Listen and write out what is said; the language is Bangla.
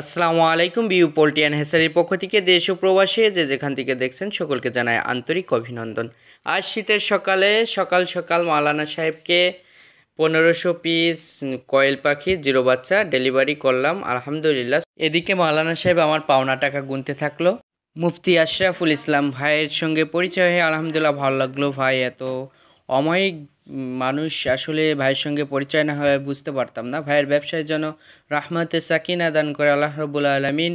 আসসালামু আলাইকুম বিউ পোল্টিয়ান হেসারির পক্ষ থেকে দেশ ও প্রবাসে যে যেখান থেকে দেখছেন সকলকে জানায় আন্তরিক অভিনন্দন আজ শীতের সকালে সকাল সকাল মালানা সাহেবকে পনেরোশো পিস কয়েল পাখি জিরো বাচ্চা ডেলিভারি করলাম আলহামদুলিল্লাহ এদিকে মালানা সাহেব আমার পাওনা টাকা গুনতে থাকলো মুফতি আশরাফুল ইসলাম ভাইয়ের সঙ্গে পরিচয় হয়ে আলহামদুলিল্লাহ ভালো লাগলো ভাই এত অময়িক মানুষ আসলে ভাইয়ের সঙ্গে পরিচয় না হয় বুঝতে পারতাম না ভাইয়ের ব্যবসায় যেন রাহমাতে সাকিনা দান করে আল্লাহ রবুল্লা আলমিন